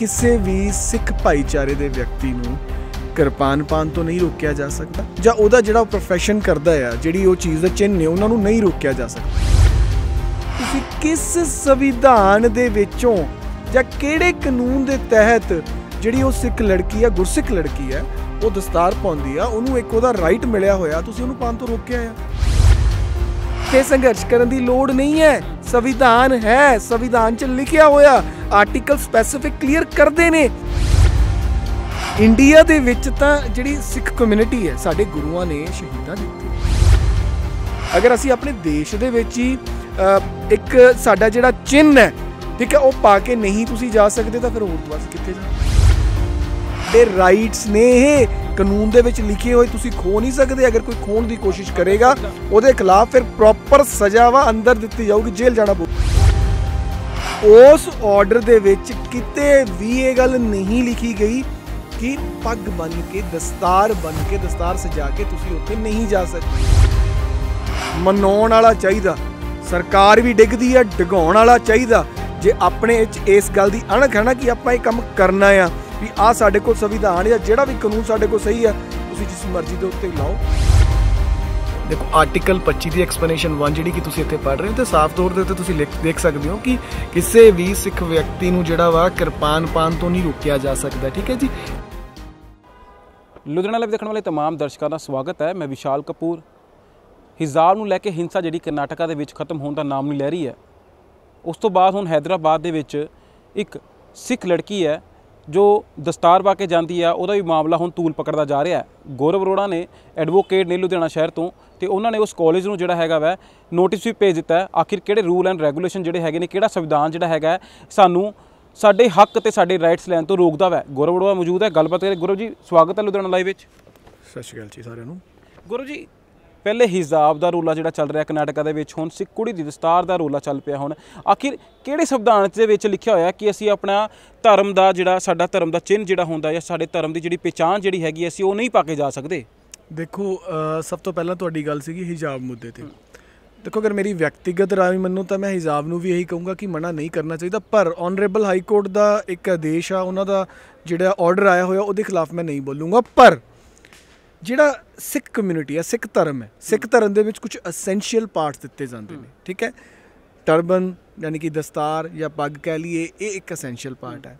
ਕਿਸੇ ਵੀ ਸਿੱਖ ਭਾਈਚਾਰੇ ਦੇ ਵਿਅਕਤੀ ਨੂੰ ਕਿਰਪਾਨ ਪਾਨ ਤੋਂ ਨਹੀਂ ਰੋਕਿਆ ਜਾ ਸਕਦਾ ਜਾਂ ਉਹਦਾ ਜਿਹੜਾ ਪ੍ਰੋਫੈਸ਼ਨ ਕਰਦਾ ਆ ਜਿਹੜੀ ਉਹ ਚੀਜ਼ ਦਾ ਚਿੰਨ੍ਹ ਨੇ ਉਹਨਾਂ ਨੂੰ ਨਹੀਂ ਰੋਕਿਆ ਜਾ ਸਕਦਾ ਤੁਸੀਂ ਕਿਸ ਸੰਵਿਧਾਨ ਦੇ ਵਿੱਚੋਂ ਜਾਂ ਕਿਹੜੇ ਕਾਨੂੰਨ ਦੇ ਤਹਿਤ ਜਿਹੜੀ ਉਹ ਸਿੱਖ ਲੜਕੀ ਆ ਗੁਰਸਿੱਖ ਲੜਕੀ ਆ ਉਹ ਦਸਤਾਰ ਪਾਉਂਦੀ ਆ ਉਹਨੂੰ ਇੱਕ ਉਹਦਾ ਰਾਈਟ ਮਿਲਿਆ ਹੋਇਆ ਤੁਸੀਂ ਉਹਨੂੰ ਪਾਉਣ ਤੋਂ ਰੋਕਿਆ ਆ ਤੇ ਸੰਘਰਸ਼ ਕਰਨ ਦੀ ਲੋੜ ਨਹੀਂ ਹੈ ਸੰਵਿਧਾਨ ਹੈ ਸੰਵਿਧਾਨ 'ਚ ਲਿਖਿਆ ਹੋਇਆ ਆਰਟੀਕਲ ਸਪੈਸੀਫਿਕ ਕਲੀਅਰ ਕਰਦੇ ਨੇ ਇੰਡੀਆ ਦੇ ਵਿੱਚ ਤਾਂ ਜਿਹੜੀ ਸਿੱਖ ਕਮਿਊਨਿਟੀ ਹੈ ਸਾਡੇ ਗੁਰੂਆਂ ਨੇ ਸ਼ਹੀਦਾਂ ਦਿੱਤੇ ਅਗਰ ਅਸੀਂ ਆਪਣੇ ਦੇਸ਼ ਦੇ ਵਿੱਚ ਹੀ ਇੱਕ ਸਾਡਾ ਜਿਹੜਾ ਚਿੰਨ ਹੈ ਠੀਕ ਹੈ ਉਹ ਪਾ ਕੇ ਨਹੀਂ ਤੁਸੀਂ ਜਾ ਸਕਦੇ ਤਾਂ ਫਿਰ ਹੋਰ ਤੁਸੀਂ ਕਿੱਥੇ ਜਾ ਦੇ ਰਾਈਟਸ ਨੇ ਇਹ ਕਾਨੂੰਨ ਦੇ ਵਿੱਚ ਲਿਖੇ ਹੋਏ ਤੁਸੀਂ ਖੋ ਨਹੀਂ ਸਕਦੇ ਅਗਰ ਕੋਈ ਖੋਣ ਦੀ ਕੋਸ਼ਿਸ਼ ਕਰੇਗਾ ਉਹਦੇ ਖਿਲਾਫ ਫਿਰ ਪ੍ਰੋਪਰ ਸਜ਼ਾ ਵਾ ਅੰਦਰ ਦਿੱਤੀ ਜਾਊਗੀ ਜੇਲ੍ਹ ਜਾਣਾ ਪਊ ਉਸ ਆਰਡਰ ਦੇ ਵਿੱਚ ਕਿਤੇ ਵੀ ਇਹ ਗੱਲ ਨਹੀਂ ਲਿਖੀ ਗਈ ਕਿ ਪੱਗ ਬਨ ਕੇ ਦਸਤਾਰ ਬਨ ਕੇ ਦਸਤਾਰ ਸਜਾ ਕੇ ਤੁਸੀਂ ਉੱਥੇ ਨਹੀਂ ਜਾ ਸਕਦੇ ਮਨਾਉਣ ਵਾਲਾ ਚਾਹੀਦਾ ਸਰਕਾਰ ਵੀ ਡਿੱਗਦੀ ਆ ਡਗਾਉਣ ਵਾਲਾ ਚਾਹੀਦਾ ਜੇ ਆਪਣੇ ਵਿੱਚ ਇਸ ਗੱਲ ਦੀ ਅਣਖ ਹੈ ਨਾ ਕਿ ਆਪਾਂ ਇਹ ਕੰਮ ਕਰਨਾ ਆ ਵੀ ਆ ਸਾਡੇ ਕੋਲ ਸੰਵਿਧਾਨ ਜਾਂ ਜਿਹੜਾ ਵੀ ਕਾਨੂੰਨ ਸਾਡੇ ਕੋਲ ਸਹੀ ਆ ਤੁਸੀਂ ਜਿਸ ਮਰਜ਼ੀ ਦੇ ਉੱਤੇ ਲਾਓ ਦੇਖੋ ਆਰਟੀਕਲ 25 ਦੀ ਐਕਸਪਲੇਨੇਸ਼ਨ 1 ਜਿਹੜੀ ਕਿ ਤੁਸੀਂ ਇੱਥੇ ਪੜ ਰਹੇ ਹੋ ਤੇ ਸਾਫ਼ ਤੌਰ ਦੇ ਉੱਤੇ ਤੁਸੀਂ ਦੇਖ ਸਕਦੇ ਹੋ ਕਿ ਕਿਸੇ ਵੀ ਸਿੱਖ ਵਿਅਕਤੀ ਨੂੰ ਜਿਹੜਾ ਵਾ ਕਿਰਪਾਨ ਪਾਨ ਤੋਂ ਨਹੀਂ ਰੋਕਿਆ ਜਾ ਸਕਦਾ ਠੀਕ ਹੈ ਜੀ ਲੁਧਿਆਣਾ ਲਾਈਵ ਦੇਖਣ ਵਾਲੇ तमाम ਦਰਸ਼ਕਾਂ ਦਾ ਸਵਾਗਤ ਹੈ ਮੈਂ ਵਿਸ਼ਾਲ ਕਪੂਰ ਹਿਜ਼ਾਰ ਨੂੰ ਲੈ ਕੇ ਹਿੰਸਾ ਜਿਹੜੀ ਕਰਨਾਟਕਾ ਦੇ ਵਿੱਚ ਖਤਮ ਹੋਣ ਦਾ ਨਾਮ ਨਹੀਂ ਲੈ ਰਹੀ ਹੈ ਉਸ ਤੋਂ ਬਾਅਦ ਹੁਣ ਹైదరాబాద్ ਦੇ ਵਿੱਚ ਇੱਕ ਸਿੱਖ ਲੜਕੀ ਹੈ ਜੋ ਦਸਤਾਰ ਪਾ ਕੇ ਜਾਂਦੀ ਆ ਉਹਦਾ ਵੀ ਮਾਮਲਾ ਹੁਣ ਤੂਲ ਪਕੜਦਾ ਜਾ ਰਿਹਾ ਹੈ ਗੌਰਵ ਅਰੋੜਾ ਨੇ ਐਡਵੋਕੇਟ ਨੇ ਲੁਧਿਆਣਾ ਸ਼ਹਿਰ ਤੋਂ ਤੇ ਉਹਨਾਂ ਨੇ ਉਸ ਕਾਲਜ ਨੂੰ ਜਿਹੜਾ ਹੈਗਾ ਵਾ ਨੋਟਿਸ ਵੀ ਭੇਜ ਦਿੱਤਾ ਆਖਿਰ ਕਿਹੜੇ ਰੂਲ ਐਂਡ ਰੈਗੂਲੇਸ਼ਨ ਜਿਹੜੇ ਹੈਗੇ ਨੇ ਕਿਹੜਾ ਸੰਵਿਧਾਨ ਜਿਹੜਾ ਹੈਗਾ ਸਾਨੂੰ ਸਾਡੇ ਹੱਕ ਤੇ ਸਾਡੇ ਰਾਈਟਸ ਲੈਣ ਤੋਂ ਰੋਕਦਾ ਵਾ ਗੌਰਵ ਰੋੜਾ ਮੌਜੂਦ ਹੈ ਗੱਲਬਾਤ ਕਰੇ ਗੌਰਵ ਜੀ ਸਵਾਗਤ ਹੈ ਲੁਧਿਆਣਾ ਲਾਈਵ ਵਿੱਚ ਸਤਿ ਸ਼੍ਰੀ ਅਕਾਲ ਜੀ ਸਾਰਿਆਂ ਨੂੰ ਗੁਰੂ ਜੀ ਪਹਿਲੇ ਹਿਜਾਬ ਦਾ ਰੋਲਾ ਜਿਹੜਾ ਚੱਲ ਰਿਹਾ ਕਰਨਾਟਕਾ ਦੇ ਵਿੱਚ ਹੁਣ ਸਿੱਖ ਕੁੜੀ ਦੀ ਦਸਤਾਰ ਦਾ ਰੋਲਾ ਚੱਲ ਪਿਆ ਹੁਣ ਆਖਿਰ ਕਿਹੜੇ ਸੰਵਿਧਾਨ ਦੇ ਵਿੱਚ ਲਿਖਿਆ ਹੋਇਆ ਕਿ ਅਸੀਂ ਆਪਣਾ ਧਰਮ ਦਾ ਜਿਹੜਾ ਸਾਡਾ ਧਰਮ ਦਾ ਚਿੰਨ ਜਿਹੜਾ ਹੁੰਦਾ ਜਾਂ ਸਾਡੇ ਧਰਮ ਦੀ ਜਿਹੜੀ ਪਛਾਣ ਜਿਹੜੀ ਹੈਗੀ ਅਸੀਂ ਉਹ ਨਹੀਂ ਪਾ ਕੇ ਜਾ ਸਕਦੇ ਦੇਖੋ ਸਭ ਤੋਂ ਪਹਿਲਾਂ ਤੁਹਾਡੀ ਗੱਲ ਸੀਗੀ ਹਿਜਾਬ ਮੁੱਦੇ ਤੇ ਦੇਖੋ ਅਗਰ ਮੇਰੀ ਵਿਅਕਤੀਗਤ ਰਾਏ ਮੰਨੂ ਤਾਂ ਮੈਂ ਹਿਜਾਬ ਨੂੰ ਵੀ ਇਹੀ ਕਹੂੰਗਾ ਕਿ ਮਨਾ ਨਹੀਂ ਕਰਨਾ ਚਾਹੀਦਾ ਪਰ ਆਨਰੇਬਲ ਹਾਈ ਕੋਰਟ ਦਾ ਇੱਕ ਆਦੇਸ਼ ਆ ਉਹਨਾਂ ਦਾ ਜਿਹੜਾ ਆਰਡਰ ਆਇਆ ਹੋਇਆ ਉਹਦੇ ਖਿਲਾਫ ਮੈਂ ਨਹੀਂ ਬੋਲੂੰਗਾ ਪਰ ਜਿਹੜਾ ਸਿੱਖ ਕਮਿਊਨਿਟੀ ਹੈ ਸਿੱਖ ਧਰਮ ਹੈ ਸਿੱਖ ਧਰਮ ਦੇ ਵਿੱਚ ਕੁਝ ਐਸੈਂਸ਼ੀਅਲ ਪਾਰਟਸ ਦਿੱਤੇ ਜਾਂਦੇ ਨੇ ਠੀਕ ਹੈ ਟਰਬਨ ਯਾਨੀ ਕਿ ਦਸਤਾਰ ਜਾਂ ਪੱਗ ਕਹਿ ਲਈਏ ਇਹ ਇੱਕ ਐਸੈਂਸ਼ੀਅਲ ਪਾਰਟ ਹੈ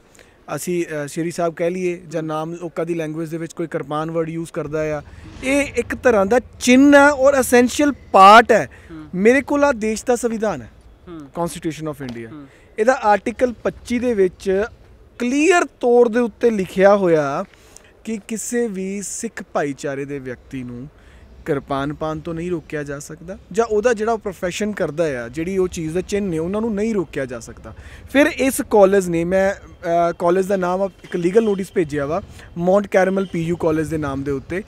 ਅਸੀਂ ਸ਼੍ਰੀ ਸਾਹਿਬ ਕਹਿ ਲਈਏ ਜਾਂ ਨਾਮ ਲੋਕਾਂ ਦੀ ਲੈਂਗੁਏਜ ਦੇ ਵਿੱਚ ਕੋਈ ਕਿਰਪਾਨ ਵਰਡ ਯੂਜ਼ ਕਰਦਾ ਆ ਇਹ ਇੱਕ ਤਰ੍ਹਾਂ ਦਾ ਚਿੰਨ ਹੈ ਔਰ ਐਸੈਂਸ਼ੀਅਲ ਪਾਰਟ ਹੈ ਮੇਰੇ ਕੋਲ ਆ ਦੇਸ਼ ਦਾ ਸੰਵਿਧਾਨ ਹੈ ਕਨਸਟੀਟਿਊਸ਼ਨ ਆਫ ਇੰਡੀਆ ਇਹਦਾ ਆਰਟੀਕਲ 25 ਦੇ ਵਿੱਚ ਕਲੀਅਰ ਤੌਰ ਦੇ ਉੱਤੇ ਲਿਖਿਆ ਹੋਇਆ ਕਿ ਕਿਸੇ ਵੀ ਸਿੱਖ ਭਾਈਚਾਰੇ ਦੇ ਵਿਅਕਤੀ ਨੂੰ ਕਿਰਪਾਨ ਪਾਨ ਤੋਂ ਨਹੀਂ ਰੋਕਿਆ ਜਾ ਸਕਦਾ ਜਾਂ ਉਹਦਾ ਜਿਹੜਾ ਪ੍ਰੋਫੈਸ਼ਨ ਕਰਦਾ ਆ ਜਿਹੜੀ ਉਹ ਚੀਜ਼ ਦਾ ਚਿੰਨ ਨੇ ਉਹਨਾਂ ਨੂੰ ਨਹੀਂ ਰੋਕਿਆ ਜਾ ਸਕਦਾ ਫਿਰ ਇਸ ਕਾਲਜ ਨੇ ਮੈਂ ਕਾਲਜ ਦਾ ਨਾਮ ਇੱਕ ਲੀਗਲ ਨੋਟਿਸ ਭੇਜਿਆ ਵਾ ਮੌਂਟ ਕੈਰਮਲ ਪੀਯੂ ਕਾਲਜ ਦੇ ਨਾਮ ਦੇ ਉੱਤੇ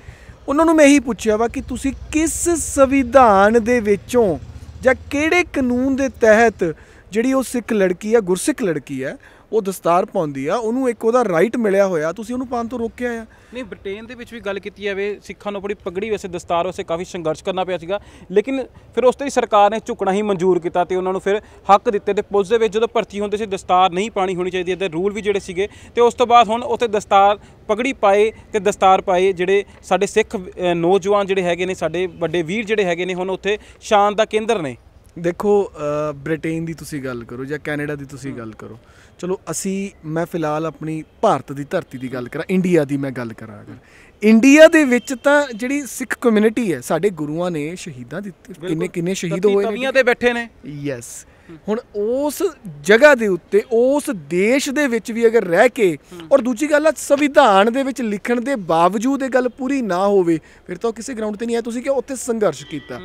ਉਹਨਾਂ ਨੂੰ ਮੈਂ ਇਹੀ ਪੁੱਛਿਆ ਵਾ ਕਿ ਤੁਸੀਂ ਕਿਸ ਸੰਵਿਧਾਨ ਦੇ ਵਿੱਚੋਂ ਜਾਂ ਕਿਹੜੇ ਕਾਨੂੰਨ ਦੇ ਤਹਿਤ ਜਿਹੜੀ ਉਹ ਸਿੱਖ ਲੜਕੀ ਆ ਗੁਰਸਿੱਖ ਲੜਕੀ ਆ ਉਹ ਦਸਤਾਰ ਪਾਉਂਦੀ ਆ ਉਹਨੂੰ ਇੱਕ ਉਹਦਾ ਰਾਈਟ ਮਿਲਿਆ ਹੋਇਆ ਤੁਸੀਂ ਉਹਨੂੰ ਪਾਉਣ ਤੋਂ ਰੋਕਿਆ ਆ ਨਹੀਂ ਬ੍ਰਿਟੇਨ ਦੇ ਵਿੱਚ ਵੀ ਗੱਲ ਕੀਤੀ ਜਾਵੇ ਸਿੱਖਾਂ ਨੂੰ ਆਪਣੀ ਪਗੜੀ ਵੈਸੇ ਦਸਤਾਰ ਵੈਸੇ ਕਾਫੀ ਸੰਘਰਸ਼ ਕਰਨਾ ਪਿਆ ਸੀਗਾ ਲੇਕਿਨ ਫਿਰ ਉਸ ਤੇ ਸਰਕਾਰ ਨੇ ਝੁਕਣਾ ਹੀ ਮਨਜ਼ੂਰ ਕੀਤਾ ਤੇ ਉਹਨਾਂ ਨੂੰ ਫਿਰ ਹੱਕ ਦਿੱਤੇ ਤੇ ਪੁਲਿਸ ਦੇ ਵਿੱਚ ਜਦੋਂ ਭਰਤੀ ਹੁੰਦੇ ਸੀ ਦਸਤਾਰ ਨਹੀਂ ਪਾਣੀ ਹੋਣੀ ਚਾਹੀਦੀ ਇਹਦੇ ਰੂਲ ਵੀ ਜਿਹੜੇ ਸੀਗੇ ਤੇ ਉਸ ਤੋਂ ਬਾਅਦ ਹੁਣ ਉੱਥੇ ਦਸਤਾਰ ਪਗੜੀ ਪਾਏ ਤੇ ਦਸਤਾਰ ਪਾਏ ਜਿਹੜੇ ਸਾਡੇ ਸਿੱਖ ਨੌਜਵਾਨ ਜਿਹੜੇ ਹੈਗੇ ਨੇ ਸਾਡੇ ਵੱਡੇ ਵੀਰ ਜਿਹੜੇ ਹੈਗੇ ਨੇ ਹੁਣ ਉੱਥੇ ਸ਼ਾਨ ਦਾ ਕੇਂਦਰ ਨੇ ਦੇਖੋ ਬ੍ਰਿਟੇਨ ਦੀ ਤੁਸੀਂ ਗੱਲ ਕਰੋ ਜਾਂ ਕੈਨੇਡਾ ਦੀ ਤੁਸੀਂ ਗੱਲ ਕਰੋ ਚਲੋ ਅਸੀਂ ਮੈਂ ਫਿਲਹਾਲ ਆਪਣੀ ਭਾਰਤ ਦੀ ਧਰਤੀ ਦੀ ਗੱਲ ਕਰਾਂ ਇੰਡੀਆ ਦੀ ਮੈਂ ਗੱਲ ਕਰਾਂ ਅਗਰ ਇੰਡੀਆ ਦੇ ਵਿੱਚ ਤਾਂ ਜਿਹੜੀ ਸਿੱਖ ਕਮਿਊਨਿਟੀ ਹੈ ਸਾਡੇ ਗੁਰੂਆਂ ਨੇ ਸ਼ਹੀਦਾਂ ਦਿੱਤੇ ਕਿੰਨੇ ਕਿੰਨੇ ਸ਼ਹੀਦ ਹੋਏ ਨੇ ਤਵੀਆਂ ਤੇ ਬੈਠੇ ਨੇ ਯੈਸ ਹੁਣ ਉਸ ਜਗ੍ਹਾ ਦੇ ਉੱਤੇ ਉਸ ਦੇਸ਼ ਦੇ ਵਿੱਚ ਵੀ ਅਗਰ ਰਹਿ ਕੇ ਔਰ ਦੂਜੀ ਗੱਲ ਆ ਸੰਵਿਧਾਨ ਦੇ ਵਿੱਚ ਲਿਖਣ ਦੇ ਬਾਵਜੂਦ ਇਹ ਗੱਲ ਪੂਰੀ ਨਾ ਹੋਵੇ ਫਿਰ ਤਾਂ ਕਿਸੇ ਗਰਾਊਂਡ ਤੇ ਨਹੀਂ ਆ ਤੁਸੀਂ ਕਿ ਉੱਥੇ ਸੰਘਰਸ਼ ਕੀਤਾ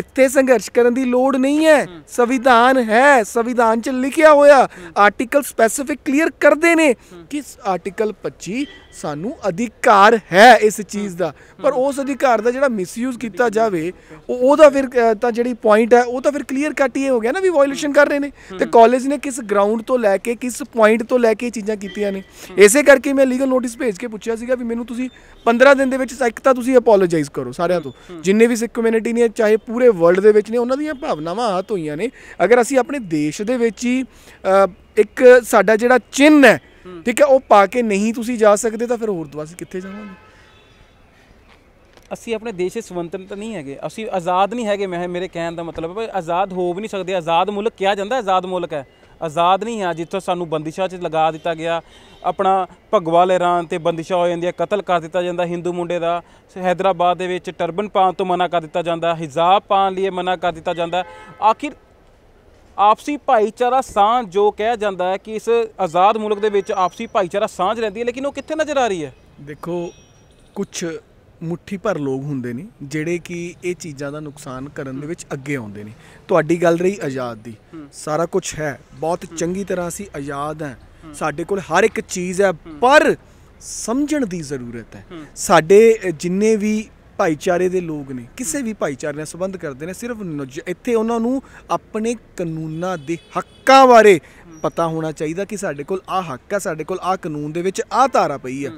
ਇੱਥੇ ਸੰਘਰਸ਼ ਕਰਨ ਦੀ ਲੋੜ ਨਹੀਂ ਹੈ ਸੰਵਿਧਾਨ ਹੈ ਸੰਵਿਧਾਨ 'ਚ ਲਿਖਿਆ ਹੋਇਆ ਆਰਟੀਕਲ ਸਪੈਸੀਫਿਕ ਕਲੀਅਰ ਕਰਦੇ ਨੇ ਕਿ ਆਰਟੀਕਲ 25 ਸਾਨੂੰ ਅਧਿਕਾਰ ਹੈ ਇਸ ਚੀਜ਼ ਦਾ ਪਰ ਉਸ ਅਧਿਕਾਰ ਦਾ ਜਿਹੜਾ ਮਿਸਯੂਜ਼ ਕੀਤਾ ਜਾਵੇ ਉਹ ਉਹਦਾ ਫਿਰ ਤਾਂ ਜਿਹੜੀ ਪੁਆਇੰਟ ਹੈ ਉਹ ਤਾਂ ਫਿਰ ਕਲੀਅਰ ਕੱਟ ਹੀ ਹੋ ਗਿਆ ਨਾ ਵੀ ਵਾਇਓਲੇਸ਼ਨ ਕਰ ਰਹੇ ਨੇ ਤੇ ਕਾਲਜ ਨੇ ਕਿਸ ਗਰਾਊਂਡ ਤੋਂ ਲੈ ਕੇ ਕਿਸ ਪੁਆਇੰਟ ਤੋਂ ਲੈ ਕੇ ਇਹ ਚੀਜ਼ਾਂ ਕੀਤੀਆਂ ਨੇ ਇਸੇ ਕਰਕੇ ਮੈਂ ਲੀਗਲ ਨੋਟਿਸ ਭੇਜ ਕੇ ਪੁੱਛਿਆ ਸੀਗਾ ਵੀ ਮੈਨੂੰ ਤੁਸੀਂ 15 ਦਿਨ ਦੇ ਵਿੱਚ ਇੱਕ ਤਾਂ ਤੁਸੀਂ ਅਪੋਲੋਜਾਈਜ਼ ਕਰੋ ਸਾਰਿਆਂ ਤੋਂ ਜਿੰਨੇ ਵੀ ਸਿੱਖ ਕਮਿਊਨਿਟੀ ਨੇ ਚਾਹੇ ਪੂਰੇ ਵਰਲਡ ਦੇ ਵਿੱਚ ਨੇ ਉਹਨਾਂ ਦੀਆਂ ਭਾਵਨਾਵਾਂ ਆਤ ਹੋਈਆਂ ਨੇ ਅਗਰ ਅਸੀਂ ਆਪਣੇ ਦੇਸ਼ ਦੇ ਵਿੱਚ ਹੀ ਇੱਕ ਸਾਡਾ ਜਿਹੜਾ ਚਿੰਨ ਹੈ ਠੀਕ ਹੈ ਉਹ ਪਾ ਕੇ ਨਹੀਂ ਤੁਸੀਂ ਜਾ ਸਕਦੇ ਤਾਂ ਫਿਰ ਹੋਰ ਤੋਂ ਕਿੱਥੇ ਜਾਵਾਂਗੇ ਅਸੀਂ ਆਪਣੇ ਦੇਸ਼ ਦੇ ਤਾਂ ਨਹੀਂ ਹੈਗੇ ਅਸੀਂ ਆਜ਼ਾਦ ਨਹੀਂ ਹੈਗੇ ਮੈਂ ਮੇਰੇ ਕਹਿਣ ਦਾ ਮਤਲਬ ਹੈ ਆਜ਼ਾਦ ਹੋ ਵੀ ਨਹੀਂ ਸਕਦੇ ਆਜ਼ਾਦ ਮੁਲਕ ਕਿਹਾ ਜਾਂਦਾ ਆਜ਼ਾਦ ਮੁਲਕ ਹੈ ਆਜ਼ਾਦ ਨਹੀਂ ਹੈ ਜਿੱਥੋਂ ਸਾਨੂੰ ਬੰਦਿਸ਼ਾਂ 'ਚ ਲਗਾ ਦਿੱਤਾ ਗਿਆ ਆਪਣਾ ਭਗਵਾ ਲਹਿਰਾਨ ਤੇ ਬੰਦਿਸ਼ਾਂ ਹੋ ਜਾਂਦੀਆਂ ਕਤਲ ਕਰ ਦਿੱਤਾ ਜਾਂਦਾ Hindu ਮੁੰਡੇ ਦਾ ਹైదరాబాద్ ਦੇ ਵਿੱਚ ਟਰਬਨ ਪਾਉਣ ਤੋਂ ਮਨਾ ਕਰ ਦਿੱਤਾ ਜਾਂਦਾ ਹਿਜਾਬ ਪਾਉਣ ਲਈ ਮਨਾ ਕਰ ਦਿੱਤਾ ਜਾਂਦਾ ਆਖਿਰ ਆਪਸੀ ਭਾਈਚਾਰਾ ਸਾਂਝ ਜੋ ਕਿਹਾ ਜਾਂਦਾ ਹੈ ਕਿ ਇਸ ਆਜ਼ਾਦ ਮੁਲਕ ਦੇ ਵਿੱਚ ਆਪਸੀ ਭਾਈਚਾਰਾ ਸਾਂਝ ਰਹਿੰਦੀ ਹੈ ਲੇਕਿਨ ਉਹ ਕਿੱਥੇ ਨਜ਼ਰ ਆ ਰਹੀ ਹੈ ਦੇਖੋ ਕੁਝ ਮੁੱਠੀ ਭਰ ਲੋਕ ਹੁੰਦੇ ਨੇ ਜਿਹੜੇ ਕਿ ਇਹ ਚੀਜ਼ਾਂ ਦਾ ਨੁਕਸਾਨ ਕਰਨ ਦੇ ਵਿੱਚ ਅੱਗੇ ਆਉਂਦੇ ਨੇ ਤੁਹਾਡੀ ਗੱਲ ਰਹੀ ਆਜ਼ਾਦ ਦੀ ਸਾਰਾ ਕੁਝ ਹੈ ਬਹੁਤ ਚੰਗੀ ਤਰ੍ਹਾਂ ਅਸੀਂ ਆਜ਼ਾਦ ਹਾਂ ਸਾਡੇ ਕੋਲ ਹਰ ਇੱਕ ਚੀਜ਼ ਹੈ ਪਰ ਸਮਝਣ ਦੀ ਜ਼ਰੂਰਤ ਹੈ ਸਾਡੇ ਜਿੰਨੇ ਵੀ ਭਾਈਚਾਰੇ ਦੇ ਲੋਕ ਨੇ ਕਿਸੇ ਵੀ ਭਾਈਚਾਰੇ ਨਾਲ ਸੰਬੰਧ ਕਰਦੇ ਨੇ ਸਿਰਫ ਇੱਥੇ ਉਹਨਾਂ ਨੂੰ ਆਪਣੇ ਕਾਨੂੰਨਾਂ ਦੇ ਹੱਕਾਂ ਬਾਰੇ ਪਤਾ ਹੋਣਾ ਚਾਹੀਦਾ ਕਿ ਸਾਡੇ ਕੋਲ ਆ ਹੱਕ ਆ ਸਾਡੇ ਕੋਲ ਆ ਕਾਨੂੰਨ ਦੇ ਵਿੱਚ ਆ ਧਾਰਾ ਪਈ ਹੈ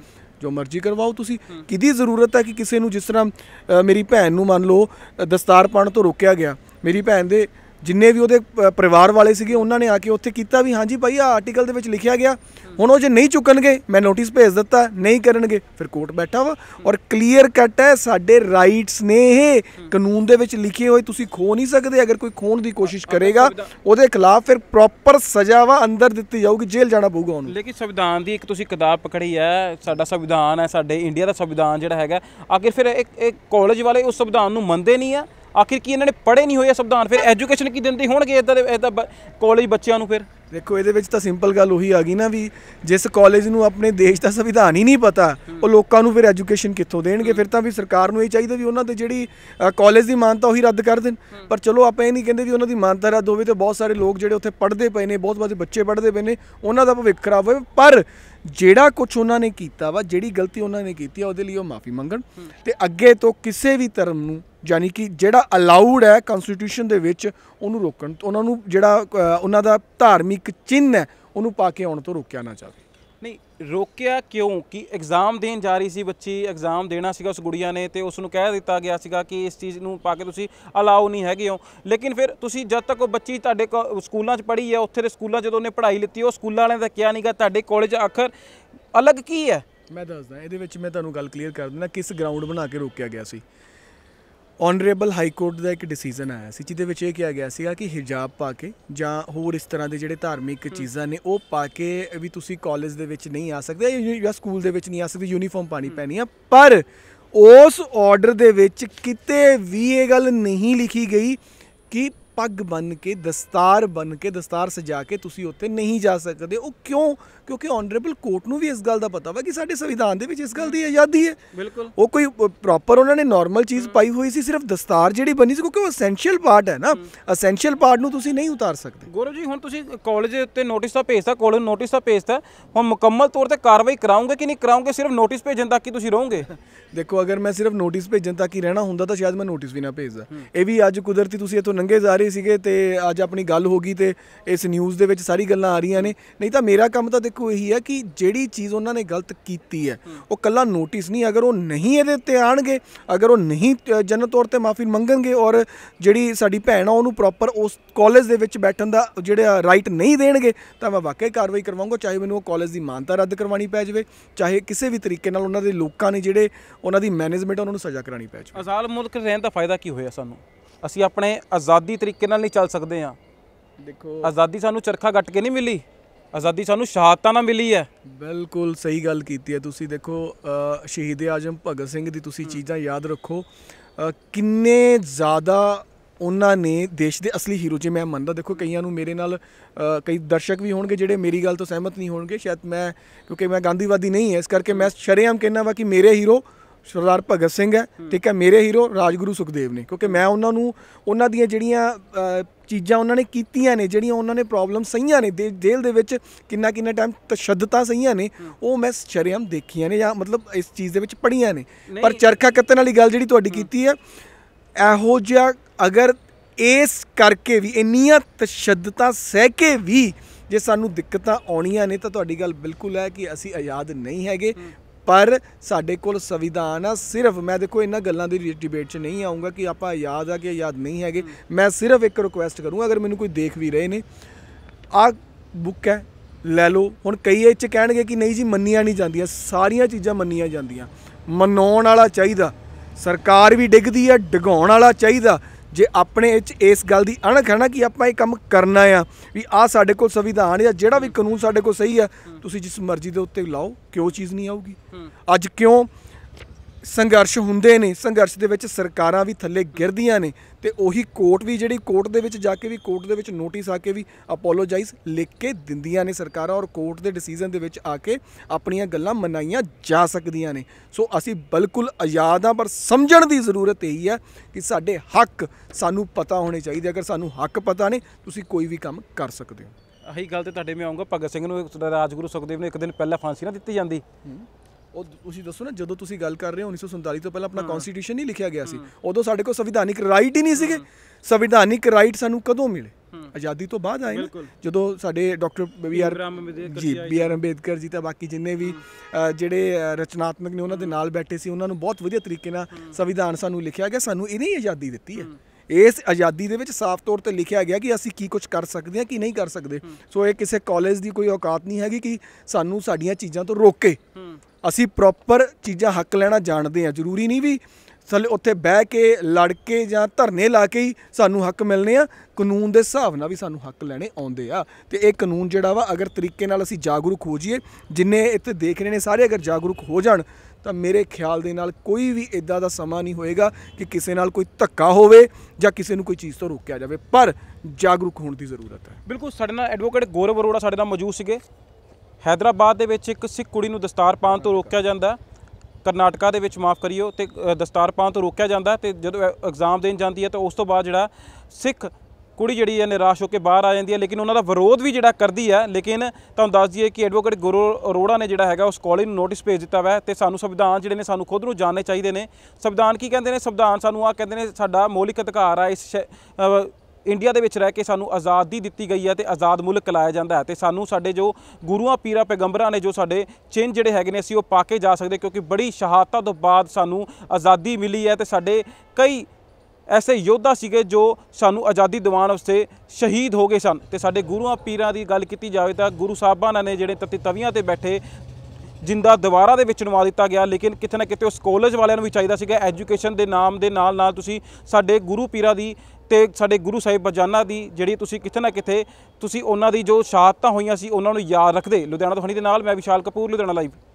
ਜੋ ਮਰਜ਼ੀ ਕਰਵਾਓ ਤੁਸੀਂ ਕਿਦੀ ਜ਼ਰੂਰਤ ਹੈ ਕਿ ਕਿਸੇ ਨੂੰ ਜਿਸ ਤਰ੍ਹਾਂ ਮੇਰੀ ਭੈਣ ਨੂੰ ਮੰਨ ਲਓ ਦਸਤਾਰ ਪਾਣ ਤੋਂ ਰੋਕਿਆ ਗਿਆ ਮੇਰੀ ਭੈਣ ਦੇ ਜਿੰਨੇ ਵੀ ਉਹਦੇ ਪਰਿਵਾਰ ਵਾਲੇ ਸੀਗੇ ਉਹਨਾਂ ਨੇ ਆ ਕੇ ਉੱਥੇ ਕੀਤਾ ਵੀ ਹਾਂਜੀ ਭਾਈ ਆ ਆਰਟੀਕਲ ਦੇ ਵਿੱਚ ਲਿਖਿਆ ਗਿਆ ਹੁਣ ਉਹ ਜੇ ਨਹੀਂ ਚੁੱਕਣਗੇ ਮੈਂ ਨੋਟਿਸ ਭੇਜ ਦਿੱਤਾ ਨਹੀਂ ਕਰਨਗੇ ਫਿਰ ਕੋਰਟ ਬੈਠਾ ਵਾ ਔਰ ਕਲੀਅਰ ਕੱਟ ਹੈ ਸਾਡੇ ਰਾਈਟਸ ਨੇ ਇਹ ਕਾਨੂੰਨ ਦੇ ਵਿੱਚ ਲਿਖੇ ਹੋਏ ਤੁਸੀਂ ਖੋ ਨਹੀਂ ਸਕਦੇ ਅਗਰ ਕੋਈ ਖੋਣ ਦੀ ਕੋਸ਼ਿਸ਼ ਕਰੇਗਾ ਉਹਦੇ ਖਿਲਾਫ ਫਿਰ ਪ੍ਰੋਪਰ ਸਜ਼ਾ ਵਾ ਅੰਦਰ ਦਿੱਤੀ ਜਾਊਗੀ ਜੇਲ੍ਹ ਜਾਣਾ ਪਊਗਾ ਉਹਨੂੰ ਲੇਕਿਨ ਸੰਵਿਧਾਨ ਦੀ ਇੱਕ ਤੁਸੀਂ ਕਿਤਾਬ ਪਕੜੀ ਹੈ ਸਾਡਾ ਸੰਵਿਧਾਨ ਹੈ ਸਾਡੇ ਇੰਡੀਆ ਦਾ ਸੰਵਿਧਾਨ ਜਿਹੜਾ ਹੈਗਾ ਆਖਿਰ ਫਿਰ ਇੱਕ ਇੱਕ ਕਾਲਜ ਵਾਲੇ ਉਸ ਸੰਵਿਧਾਨ ਨੂੰ ਮੰਨਦੇ ਨਹੀਂ ਆ ਆਖਿਰ ਕੀ ਇਹਨਾਂ ਨੇ ਪੜ੍ਹੇ ਨਹੀਂ ਹੋਏ ਸੰਵਿਧਾਨ ਫਿਰ ਐਜੂਕੇਸ਼ਨ ਕੀ ਦਿੰਦੇ ਹੋਣਗੇ ਇਦਾਂ ਦੇ ਇਦਾਂ ਕਾਲਜ ਬੱਚਿਆਂ ਨੂੰ ਫਿਰ ਦੇਖੋ ਇਹਦੇ ਵਿੱਚ ਤਾਂ ਸਿੰਪਲ ਗੱਲ ਉਹੀ ਆ ਗਈ ਨਾ ਵੀ ਜਿਸ ਕਾਲਜ ਨੂੰ ਆਪਣੇ ਦੇਸ਼ ਦਾ ਸੰਵਿਧਾਨ ਹੀ ਨਹੀਂ ਪਤਾ ਉਹ ਲੋਕਾਂ ਨੂੰ ਫਿਰ ਐਜੂਕੇਸ਼ਨ ਕਿੱਥੋਂ ਦੇਣਗੇ ਫਿਰ ਤਾਂ ਵੀ ਸਰਕਾਰ ਨੂੰ ਇਹ ਚਾਹੀਦਾ ਵੀ ਉਹਨਾਂ ਦੇ ਜਿਹੜੀ ਕਾਲਜ ਦੀ ਮਾਨਤਾ ਉਹੀ ਰੱਦ ਕਰ ਦੇਣ ਪਰ ਚਲੋ ਆਪਾਂ ਇਹ ਨਹੀਂ ਕਹਿੰਦੇ ਵੀ ਉਹਨਾਂ ਦੀ ਮਾਨਤਾ ਰੱਦ ਹੋਵੇ ਤੇ ਬਹੁਤ ਸਾਰੇ ਲੋਕ ਜਿਹੜੇ ਉੱਥੇ ਪੜ੍ਹਦੇ ਪਏ ਨੇ ਬਹੁਤ ਸਾਰੇ ਬੱਚੇ ਪੜ੍ਹਦੇ ਪਏ ਨੇ ਉਹਨਾਂ ਦਾ ਭਵਿੱਖ ਖਰਾਬ ਹੋਵੇ ਪਰ ਜਿਹੜਾ ਕੁਝ ਉਹਨਾਂ ਨੇ ਕੀਤਾ ਵਾ ਜਿਹੜੀ ਗਲਤੀ ਉਹਨਾਂ ਨੇ ਕੀਤੀ ਆ ਉਹਦੇ ਲਈ ਉਹ ਮਾਫੀ ਮੰਗਣ ਤੇ ਅੱਗੇ ਤੋਂ ਕਿਸੇ ਵੀ ਧਰਮ ਨੂੰ ਯਾਨੀ ਕਿ ਜਿਹੜਾ ਅਲਾਉਡ ਹੈ ਕਨਸਟੀਟਿਊਸ਼ਨ ਦੇ ਵਿੱਚ ਉਹਨੂੰ ਰੋਕਣ ਉਹਨਾਂ ਨੂੰ ਜਿਹੜਾ ਉਹਨਾਂ ਦਾ ਧਾਰਮਿਕ ਚਿੰਨ ਹੈ ਉਹਨੂੰ ਪਾ ਕੇ ਆਉਣ ਤੋਂ ਰੋਕਿਆ ਨਾ ਜਾਵੇ ਨਹੀਂ ਰੋਕਿਆ ਕਿਉਂ ਕਿ ਐਗਜ਼ਾਮ ਦੇਣ ਜਾ ਰਹੀ ਸੀ ਬੱਚੀ ਐਗਜ਼ਾਮ ਦੇਣਾ ਸੀਗਾ ਉਸ ਗੁੜੀਆ ਨੇ ਤੇ ਉਸ ਨੂੰ ਕਹਿ ਦਿੱਤਾ ਗਿਆ ਸੀਗਾ ਕਿ ਇਸ ਚੀਜ਼ ਨੂੰ ਪਾ ਕੇ ਤੁਸੀਂ ਅਲਾਉ ਨਹੀਂ ਹੈਗੇ ਹੋ ਲੇਕਿਨ ਫਿਰ ਤੁਸੀਂ ਜਦ ਤੱਕ ਉਹ ਬੱਚੀ ਤੁਹਾਡੇ ਸਕੂਲਾਂ 'ਚ ਪੜ੍ਹੀ ਹੈ ਉੱਥੇ ਦੇ ਸਕੂਲਾਂ ਜਦੋਂ ਉਹਨੇ ਪੜ੍ਹਾਈ ਲਿੱਤੀ ਉਹ ਸਕੂਲਾਂ ਵਾਲਿਆਂ ਦਾ ਕਿਹਾ ਨਹੀਂਗਾ ਤੁਹਾਡੇ ਕਾਲਜ ਆਖਰ ਅਲੱਗ ਕੀ ਹੈ ਮੈਂ ਦੱਸਦਾ ਇਹਦੇ ਵਿੱਚ ਮੈਂ ਤੁਹਾਨੂੰ ਗੱਲ ਕਲੀਅਰ ਕਰ ਦਿੰਦਾ ਕਿਸ ਗਰਾਊਂਡ ਬਣਾ ਕੇ ਰੋਕਿਆ ਗਿਆ ਸੀ ਆਨਰੇਬਲ ਹਾਈ ਕੋਰਟ ਦਾ ਇੱਕ ਡਿਸੀਜਨ ਆਇਆ ਸੀ ਜਿਹਦੇ ਵਿੱਚ ਇਹ ਕਿਹਾ ਗਿਆ ਸੀਗਾ ਕਿ ਹਿਜਾਬ ਪਾ ਕੇ ਜਾਂ ਹੋਰ ਇਸ ਤਰ੍ਹਾਂ ਦੇ ਜਿਹੜੇ ਧਾਰਮਿਕ ਚੀਜ਼ਾਂ ਨੇ ਉਹ ਪਾ ਕੇ ਵੀ ਤੁਸੀਂ ਕਾਲਜ ਦੇ ਵਿੱਚ ਨਹੀਂ ਆ ਸਕਦੇ ਜਾਂ ਸਕੂਲ ਦੇ ਵਿੱਚ ਨਹੀਂ ਆ ਸਕਦੇ ਯੂਨੀਫਾਰਮ ਪਾਣੀ ਪੈਣੀ ਆ ਪਰ ਉਸ ਆਰਡਰ ਦੇ ਵਿੱਚ ਕਿਤੇ ਵੀ ਇਹ ਗੱਲ ਨਹੀਂ ਲਿਖੀ ਗਈ ਕਿ ਪੱਗ ਬੰਨ ਕੇ ਦਸਤਾਰ ਬੰਨ ਕੇ ਦਸਤਾਰ ਸਜਾ ਕੇ ਤੁਸੀਂ ਉੱਥੇ ਨਹੀਂ ਜਾ ਸਕਦੇ ਉਹ ਕਿਉਂ ਕਿਉਂਕਿ ਆਨਰੇਬਲ ਕੋਰਟ ਨੂੰ ਵੀ ਇਸ ਗੱਲ ਦਾ ਪਤਾ ਵਾ ਕਿ ਸਾਡੇ ਸੰਵਿਧਾਨ ਦੇ ਵਿੱਚ ਇਸ ਗੱਲ ਦੀ ਆਜ਼ਾਦੀ ਹੈ ਬਿਲਕੁਲ ਉਹ ਕੋਈ ਪ੍ਰੋਪਰ ਉਹਨਾਂ ਨੇ ਨਾਰਮਲ ਚੀਜ਼ ਪਾਈ ਹੋਈ ਸੀ ਸਿਰਫ ਦਸਤਾਰ ਜਿਹੜੀ ਬਣੀ ਸੀ ਕਿਉਂਕਿ ਉਹ ਐਸੈਂਸ਼ੀਅਲ ਪਾਰਟ ਹੈ ਨਾ ਐਸੈਂਸ਼ੀਅਲ ਪਾਰਟ ਨੂੰ ਤੁਸੀਂ ਨਹੀਂ ਉਤਾਰ ਸਕਦੇ ਗੁਰੂ ਜੀ ਹੁਣ ਤੁਸੀਂ ਕਾਲਜ ਦੇ ਉੱਤੇ ਨੋਟਿਸ ਤਾਂ ਭੇਜਤਾ ਕਾਲਜ ਨੂੰ ਨੋਟਿਸ ਤਾਂ ਭੇਜਤਾ ਹੁਣ ਮੁਕੰਮਲ ਤੌਰ ਤੇ ਕਾਰਵਾਈ ਕਰਾਉਂਗੇ ਕਿ ਨਹੀਂ ਕਰਾਉਂਗੇ ਸਿਰਫ ਨੋਟਿਸ ਭੇਜਣ ਤੱਕ ਹੀ ਤੁਸੀਂ ਰਹੋਗੇ ਦੇਖੋ ਅਗਰ ਮੈਂ ਸਿਰਫ ਨੋਟਿਸ ਭੇਜਣ ਤੱਕ ਹੀ ਰਹਿਣਾ ਹੁੰਦਾ ਤਾਂ ਸ਼ਾਇਦ ਮੈਂ ਨੋਟਿਸ ਵੀ ਨਾ ਭੇਜਦਾ ਇਹ ਵੀ ਅੱਜ ਕੁਦਰਤੀ ਤੁਸੀਂ ਇਥੋਂ ਨੰਗੇ ਜਾ ਰਹੇ ਸੀਗੇ ਤੇ ਅੱਜ ਆਪਣੀ ਗੱਲ ਹੋ ਗਈ ਤੇ ਇਸ ਨਿਊਜ਼ ਦੇ ਵਿੱਚ ਸਾਰੀ ਗੱਲਾਂ ਆ ਰਹੀਆਂ ਨੇ ਨਹੀਂ ਤਾਂ ਮੇਰਾ ਕੰਮ ਤਾਂ ਦੇਖੋ ਇਹੀ ਹੈ ਕਿ ਜਿਹੜੀ ਚੀਜ਼ ਉਹਨਾਂ ਨੇ ਗਲਤ ਕੀਤੀ ਹੈ ਉਹ ਕੱਲਾ ਨੋਟਿਸ ਨਹੀਂ ਅਗਰ ਉਹ ਨਹੀਂ ਇਹਦੇ ਤੇ ਆਣਗੇ ਅਗਰ ਉਹ ਨਹੀਂ ਜਨਤ ਤੌਰ ਤੇ ਮਾਫੀ ਮੰਗਣਗੇ ਔਰ ਜਿਹੜੀ ਸਾਡੀ ਭੈਣ ਆ ਉਹਨੂੰ ਪ੍ਰੋਪਰ ਉਸ ਕਾਲਜ ਦੇ ਵਿੱਚ ਬੈਠਣ ਦਾ ਜਿਹੜਾ ਰਾਈਟ ਨਹੀਂ ਦੇਣਗੇ ਤਾਂ ਮੈਂ ਵਾਕਈ ਕਾਰਵਾਈ ਕਰਵਾਉਂਗਾ ਚਾਹੇ ਮੈਨੂੰ ਉਹ ਕਾਲਜ ਦੀ ਮਾਨਤਾ ਰੱਦ ਕਰਵਾਣੀ ਪੈ ਜਾਵੇ ਚਾਹੇ ਕਿਸੇ ਵੀ ਤਰੀਕੇ ਨਾਲ ਉਹਨਾਂ ਦੇ ਲੋਕਾਂ ਨੇ ਜਿਹੜੇ ਉਹਨਾਂ ਦੀ ਮੈਨੇਜਮੈਂਟ ਉਹਨਾਂ ਨੂੰ ਸਜ਼ਾ ਕਰਾਣੀ ਪੈ ਜਾਵੇ ਅਸਲ ਮੁਲਕ ਰਹਿਣ ਦਾ ਫਾਇਦਾ ਕੀ ਹੋਇਆ ਸਾਨੂੰ ਅਸੀਂ ਆਪਣੇ ਆਜ਼ਾਦੀ ਤਰੀਕੇ ਨਾਲ ਨਹੀਂ ਚੱਲ ਸਕਦੇ ਆ ਦੇਖੋ ਆਜ਼ਾਦੀ ਸਾਨੂੰ ਚਰਖਾ ਗੱਟ ਕੇ ਨਹੀਂ ਮਿਲੀ ਆਜ਼ਾਦੀ ਸਾਨੂੰ ਸ਼ਹਾਦਤਾਂ ਨਾਲ ਮਿਲੀ ਹੈ ਬਿਲਕੁਲ ਸਹੀ ਗੱਲ ਕੀਤੀ ਹੈ ਤੁਸੀਂ ਦੇਖੋ ਸ਼ਹੀਦ ਆਜਮ ਭਗਤ ਸਿੰਘ ਦੀ ਤੁਸੀਂ ਚੀਜ਼ਾਂ ਯਾਦ ਰੱਖੋ ਕਿੰਨੇ ਜ਼ਿਆਦਾ ਉਹਨਾਂ ਨੇ ਦੇਸ਼ ਦੇ ਅਸਲੀ ਹੀਰੋ ਜੇ ਮੈਂ ਮੰਨਦਾ ਦੇਖੋ ਕਈਆਂ ਨੂੰ ਮੇਰੇ ਨਾਲ ਕਈ ਦਰਸ਼ਕ ਵੀ ਹੋਣਗੇ ਜਿਹੜੇ ਮੇਰੀ ਗੱਲ ਤੋਂ ਸਹਿਮਤ ਨਹੀਂ ਹੋਣਗੇ ਸ਼ਾਇਦ ਮੈਂ ਕਿਉਂਕਿ ਮੈਂ ਗਾਂਧੀਵਾਦੀ ਨਹੀਂ ਹਾਂ ਇਸ ਕਰਕੇ ਮੈਂ ਸ਼ਰੇਆਮ ਕਹਿਣਾ ਵਾ ਕਿ ਮੇਰੇ ਹੀਰੋ ਸਰਦਾਰ ਭਗਤ ਸਿੰਘ ਹੈ ਠੀਕ ਹੈ ਮੇਰੇ ਹੀਰੋ ਰਾਜਗੁਰੂ ਸੁਖਦੇਵ ਨੇ ਕਿਉਂਕਿ ਮੈਂ ਉਹਨਾਂ ਨੂੰ ਉਹਨਾਂ ਦੀਆਂ ਜਿਹੜੀਆਂ ਚੀਜ਼ਾਂ ਉਹਨਾਂ ਨੇ ਕੀਤੀਆਂ ਨੇ ਜਿਹੜੀਆਂ ਉਹਨਾਂ ਨੇ ਪ੍ਰੋਬਲਮ ਸਹੀਆਂ ਨੇ ਦੇਲ ਦੇ ਵਿੱਚ ਕਿੰਨਾ ਕਿੰਨਾ ਟਾਈਮ ਤਸ਼ੱਦਤਾ ਸਹੀਆਂ ਨੇ ਉਹ ਮੈਂ ਸ਼ਰਿਆਮ ਦੇਖੀਆਂ ਨੇ ਜਾਂ ਮਤਲਬ ਇਸ ਚੀਜ਼ ਦੇ ਵਿੱਚ ਪੜੀਆਂ ਨੇ ਪਰ ਚਰਖਾ ਕੱਤਣ ਵਾਲੀ ਗੱਲ ਜਿਹੜੀ ਤੁਹਾਡੀ ਕੀਤੀ ਹੈ ਇਹੋ ਜਿਹਾ ਅਗਰ ਇਸ ਕਰਕੇ ਵੀ ਇੰਨੀਆਂ ਤਸ਼ੱਦਤਾ ਸਹਿ ਕੇ ਵੀ ਜੇ ਸਾਨੂੰ ਦਿੱਕਤਾਂ ਆਉਣੀਆਂ ਨੇ ਤਾਂ ਤੁਹਾਡੀ ਗੱਲ ਬਿਲਕੁਲ ਹੈ ਕਿ ਅਸੀਂ ਆਜ਼ਾਦ ਨਹੀਂ ਹੈਗੇ ਪਰ ਸਾਡੇ ਕੋਲ ਸੰਵਿਧਾਨ ਆ ਸਿਰਫ ਮੈਂ ਦੇਖੋ ਇਹਨਾਂ ਗੱਲਾਂ ਦੀ ਡਿਬੇਟ 'ਚ ਨਹੀਂ ਆਉਂਗਾ ਕਿ ਆਪਾਂ ਯਾਦ ਆ ਕਿ ਯਾਦ ਨਹੀਂ ਹੈਗੇ ਮੈਂ ਸਿਰਫ ਇੱਕ ਰਿਕੁਐਸਟ ਕਰੂੰਗਾ ਅਗਰ ਮੈਨੂੰ ਕੋਈ ਦੇਖ ਵੀ ਰਹੇ ਨੇ ਆ ਬੁੱਕ ਹੈ ਲੈ ਲਓ ਹੁਣ ਕਈ ਇਹ ਚ ਕਹਿਣਗੇ ਕਿ ਨਹੀਂ ਜੀ ਮੰਨੀਆਂ ਨਹੀਂ ਜਾਂਦੀਆਂ ਸਾਰੀਆਂ ਚੀਜ਼ਾਂ ਮੰਨੀਆਂ ਜਾਂਦੀਆਂ ਮਨਾਉਣ ਵਾਲਾ ਚਾਹੀਦਾ ਸਰਕਾਰ ਵੀ ਡਿੱਗਦੀ ਹੈ ਡਗਾਉਣ ਵਾਲਾ ਚਾਹੀਦਾ ਜੇ ਆਪਣੇ ਵਿੱਚ ਇਸ ਗੱਲ ਦੀ ਅਣਖ ਹੈ ਨਾ ਕਿ ਆਪਾਂ ਇਹ ਕੰਮ ਕਰਨਾ ਆ ਵੀ ਆ ਸਾਡੇ ਕੋਲ ਸੰਵਿਧਾਨ ਜਾਂ ਜਿਹੜਾ ਵੀ ਕਾਨੂੰਨ ਸਾਡੇ ਕੋਲ ਸਹੀ ਆ ਤੁਸੀਂ ਜਿਸ ਮਰਜ਼ੀ ਦੇ ਉੱਤੇ ਲਾਓ ਕਿਉਂ ਚੀਜ਼ ਨਹੀਂ ਆਊਗੀ ਅੱਜ ਕਿਉਂ ਸੰਘਰਸ਼ ਹੁੰਦੇ ਨੇ ਸੰਘਰਸ਼ ਦੇ ਵਿੱਚ ਸਰਕਾਰਾਂ ਵੀ ਥੱਲੇ ਗਿਰਦੀਆਂ ਨੇ ਤੇ ਉਹੀ ਕੋਰਟ ਵੀ ਜਿਹੜੀ ਕੋਰਟ ਦੇ ਵਿੱਚ ਜਾ ਕੇ ਵੀ ਕੋਰਟ ਦੇ ਵਿੱਚ ਨੋਟਿਸ ਆ ਕੇ ਵੀ ਅਪੋਲੋਜਾਈਜ਼ ਲਿਖ ਕੇ ਦਿੰਦੀਆਂ ਨੇ ਸਰਕਾਰਾਂ ਔਰ ਕੋਰਟ ਦੇ ਡਿਸੀਜਨ ਦੇ ਵਿੱਚ ਆ ਕੇ ਆਪਣੀਆਂ ਗੱਲਾਂ ਮਨਾਈਆਂ ਜਾ ਸਕਦੀਆਂ ਨੇ ਸੋ ਅਸੀਂ ਬਿਲਕੁਲ ਆਜ਼ਾਦ ਆ ਪਰ ਸਮਝਣ ਦੀ ਜ਼ਰੂਰਤ ਇਹੀ ਹੈ ਕਿ ਸਾਡੇ ਹੱਕ ਸਾਨੂੰ ਪਤਾ ਹੋਣੇ ਚਾਹੀਦੇ ਅਗਰ ਸਾਨੂੰ ਹੱਕ ਪਤਾ ਨਹੀਂ ਤੁਸੀਂ ਕੋਈ ਵੀ ਕੰਮ ਕਰ ਸਕਦੇ ਹੋ ਅਹੀ ਗੱਲ ਤੇ ਤੁਹਾਡੇ ਮੈਂ ਆਉਂਗਾ ਭਗਤ ਸਿੰਘ ਨੂੰ ਰਾਜਗੁਰੂ ਸੁਖਦੇਵ ਨੂੰ ਇੱਕ ਦਿਨ ਪਹਿਲਾਂ ਫਾਂਸੀ ਨਾ ਦਿੱਤੀ ਜਾਂਦੀ ਉਹ ਤੁਸੀਂ ਦੱਸੋ ਨਾ ਜਦੋਂ ਤੁਸੀਂ ਗੱਲ ਕਰ ਰਹੇ ਹੋ 1947 ਤੋਂ ਪਹਿਲਾਂ ਆਪਣਾ ਕਨਸਟੀਟਿਊਸ਼ਨ ਨਹੀਂ ਲਿਖਿਆ ਗਿਆ ਸੀ ਉਦੋਂ ਸਾਡੇ ਕੋਲ ਸੰਵਿਧਾਨਿਕ ਰਾਈਟ ਹੀ ਨਹੀਂ ਸੀਗੇ ਸੰਵਿਧਾਨਿਕ ਰਾਈਟ ਸਾਨੂੰ ਕਦੋਂ ਮਿਲੇ ਆਜ਼ਾਦੀ ਤੋਂ ਬਾਅਦ ਆਏ ਜਦੋਂ ਸਾਡੇ ਡਾਕਟਰ ਬੀ ਆਰ ਜੀ ਬੀ ਆਰ ਅੰਬੇਦਕਰ ਜੀ ਤਾਂ ਬਾਕੀ ਜਿੰਨੇ ਵੀ ਜਿਹੜੇ ਰਚਨਾਤਮਕ ਨੇ ਉਹਨਾਂ ਦੇ ਨਾਲ ਬੈਠੇ ਸੀ ਉਹਨਾਂ ਨੂੰ ਬਹੁਤ ਵਧੀਆ ਤਰੀਕੇ ਨਾਲ ਸੰਵਿਧਾਨ ਸਾਨੂੰ ਲਿਖਿਆ ਗਿਆ ਸਾਨੂੰ ਇਹਨੇ ਹੀ ਆਜ਼ਾਦੀ ਦਿੱਤੀ ਹੈ ਇਸ ਆਜ਼ਾਦੀ ਦੇ ਵਿੱਚ ਸਾਫ਼ ਤੌਰ ਤੇ ਲਿਖਿਆ ਗਿਆ ਕਿ ਅਸੀਂ ਕੀ ਕੁਝ ਕਰ ਸਕਦੇ ਹਾਂ ਕੀ ਨਹੀਂ ਕਰ ਸਕਦੇ ਸੋ ਇਹ ਕਿਸੇ ਕਾਲਜ ਦੀ ਕੋਈ ਔਕਾਤ ਨਹੀਂ ਹੈਗੀ ਕਿ ਸਾਨੂੰ ਸਾਡੀਆਂ ਚੀਜ਼ਾਂ ਤੋਂ ਰੋਕੇ ਅਸੀਂ ਪ੍ਰੋਪਰ ਚੀਜ਼ਾਂ ਹੱਕ ਲੈਣਾ ਜਾਣਦੇ ਹਾਂ ਜ਼ਰੂਰੀ ਨਹੀਂ ਵੀ ਸਾਲੇ ਉੱਥੇ ਬਹਿ ਕੇ ਲੜ ਕੇ ਜਾਂ ਧਰਨੇ ਲਾ ਕੇ ਹੀ ਸਾਨੂੰ ਹੱਕ ਮਿਲਨੇ ਆ ਕਾਨੂੰਨ ਦੇ ਹਿਸਾਬ ਨਾਲ ਵੀ ਸਾਨੂੰ ਹੱਕ ਲੈਣੇ ਆਉਂਦੇ ਆ ਤੇ ਇਹ ਕਾਨੂੰਨ ਜਿਹੜਾ ਵਾ ਅਗਰ ਤਰੀਕੇ ਨਾਲ ਅਸੀਂ ਜਾਗਰੂਕ ਹੋ ਜਾਈਏ ਜਿੰਨੇ ਇੱਥੇ ਦੇਖ ਰਹੇ ਨੇ ਸਾਰੇ ਅਗਰ ਜਾਗਰੂਕ ਹੋ ਜਾਣ ਤਾਂ ਮੇਰੇ ਖਿਆਲ ਦੇ ਨਾਲ ਕੋਈ ਵੀ ਇਦਾਂ ਦਾ ਸਮਾਂ ਨਹੀਂ ਹੋਏਗਾ ਕਿ ਕਿਸੇ ਨਾਲ ਕੋਈ ਧੱਕਾ ਹੋਵੇ ਜਾਂ ਕਿਸੇ ਨੂੰ ਕੋਈ ਚੀਜ਼ ਤੋਂ ਰੋਕਿਆ ਜਾਵੇ ਪਰ ਜਾਗਰੂਕ ਹੋਣ ਦੀ ਜ਼ਰੂਰਤ ਹੈ ਬਿਲਕੁਲ ਸਾਡੇ ਨਾਲ ਐਡਵੋਕੇਟ ਗੌਰਵ ਅਰੋੜਾ ਸਾਡੇ ਨਾਲ ਮੌਜੂਦ ਸੀਗੇ ਹైదరాబాద్ ਦੇ ਵਿੱਚ ਇੱਕ ਸਿੱਖ ਕੁੜੀ ਨੂੰ ਦਸਤਾਰ ਪਾਉਣ ਤੋਂ ਰੋਕਿਆ ਜਾਂਦਾ ਕਰਨਾਟਕਾ ਦੇ ਵਿੱਚ ਮਾਫ ਕਰਿਓ ਤੇ ਦਸਤਾਰ ਪਾਉਣ ਤੋਂ ਰੋਕਿਆ ਜਾਂਦਾ ਤੇ ਜਦੋਂ ਐਗਜ਼ਾਮ ਦੇਣ ਜਾਂਦੀ ਹੈ ਤਾਂ ਉਸ ਤੋਂ ਬਾਅਦ ਜਿਹੜਾ ਸਿੱਖ ਕੁੜੀ ਜਿਹੜੀ ਹੈ ਨਿਰਾਸ਼ ਹੋ ਕੇ ਬਾਹਰ ਆ ਜਾਂਦੀ ਹੈ ਲੇਕਿਨ ਉਹਨਾਂ ਦਾ ਵਿਰੋਧ ਵੀ ਜਿਹੜਾ ਕਰਦੀ ਹੈ ਲੇਕਿਨ ਤੁਹਾਨੂੰ ਦੱਸ ਦਈਏ ਕਿ ਐਡਵੋਕੇਟ ਗੁਰੂ ਅਰੋੜਾ ਨੇ ਜਿਹੜਾ ਹੈਗਾ ਉਸ ਕਾਲਜ ਨੂੰ ਨੋਟਿਸ ਭੇਜ ਦਿੱਤਾ ਵਾ ਤੇ ਸਾਨੂੰ ਸੰਵਿਧਾਨ ਜਿਹੜੇ ਨੇ ਸਾਨੂੰ ਖੁਦ ਨੂੰ ਜਾਣਨੇ ਚਾਹੀਦੇ ਨੇ ਸੰਵਿਧਾਨ ਕੀ ਕਹਿੰਦੇ ਨੇ ਸੰਵਿਧਾਨ ਸਾਨੂੰ ਆ ਕਹਿੰਦੇ ਨੇ ਸਾਡਾ ਮੌਲਿਕ ਅਧਿਕਾਰ ਆ ਇਸ ਇੰਡੀਆ ਦੇ ਵਿੱਚ ਰਹਿ ਕੇ ਸਾਨੂੰ ਆਜ਼ਾਦੀ ਦਿੱਤੀ ਗਈ ਹੈ ਤੇ ਆਜ਼ਾਦ ਮੁਲਕ ਲਾਇਆ ਜਾਂਦਾ ਹੈ ਤੇ ਸਾਨੂੰ ਸਾਡੇ ਜੋ ਗੁਰੂਆਂ ਪੀਰਾਂ ਪੈਗੰਬਰਾਂ ਨੇ ਜੋ ਸਾਡੇ ਚਿੰਨ ਜਿਹੜੇ ਹੈਗੇ ਨੇ ਅਸੀਂ ਉਹ ਪਾ ਕੇ ਜਾ ਸਕਦੇ ਕਿਉਂਕਿ ਬੜੀ ਸ਼ਹਾਦਤਾਂ ਤੋਂ ਬਾਅਦ ਸਾਨੂੰ ਆਜ਼ਾਦੀ ਮਿਲੀ ਹੈ ਤੇ ਸਾਡੇ ਕਈ ਐਸੇ ਯੋਧਾ ਸੀਗੇ ਜੋ ਸਾਨੂੰ ਆਜ਼ਾਦੀ ਦਿਵਾਉਣ ਵਾਸਤੇ ਸ਼ਹੀਦ ਹੋ ਗਏ ਸਨ ਤੇ ਸਾਡੇ ਗੁਰੂਆਂ ਪੀਰਾਂ ਦੀ ਗੱਲ ਕੀਤੀ ਜਾਵੇ ਤਾਂ ਗੁਰੂ ਸਾਹਿਬਾਨਾਂ ਨੇ ਜਿਹੜੇ ਤਤੀ ਤਵੀਆਂ ਤੇ ਬੈਠੇ ਜਿੰਦਾ ਦੁਬਾਰਾ ਦੇ ਵਿੱਚ ਨਵਾ ਦਿੱਤਾ ਗਿਆ ਲੇਕਿਨ ਕਿਤੇ ਨਾ ਕਿਤੇ ਉਸ ਕਾਲਜ ਵਾਲਿਆਂ ਨੂੰ ਵੀ ਚਾਹੀਦਾ ਸੀਗਾ ਐਜੂਕੇਸ਼ਨ ਦੇ ਨਾਮ ਦੇ ਨਾਲ ਨਾਲ ਤੁਸੀਂ ਸਾਡੇ ਗੁਰੂ ਪੀਰਾਂ ਦੀ ਤੇ ਸਾਡੇ ਗੁਰੂ ਸਾਹਿਬ ਬਜਾਨਾ ਦੀ ਜਿਹੜੀ ਤੁਸੀਂ ਕਿਤੇ ਨਾ ਕਿਤੇ ਤੁਸੀਂ ਉਹਨਾਂ ਦੀ ਜੋ ਸ਼ਾਹਤਾਂ ਹੋਈਆਂ ਸੀ ਉਹਨਾਂ ਨੂੰ ਯਾਦ ਰੱਖਦੇ ਲੁਧਿਆਣਾ ਤੋਂ ਹਣੀ ਦੇ ਨਾਲ ਮੈਂ ਵਿਸ਼ਾਲ ਕਪੂਰ ਲੁਧਿਆਣਾ ਲਾਈਵ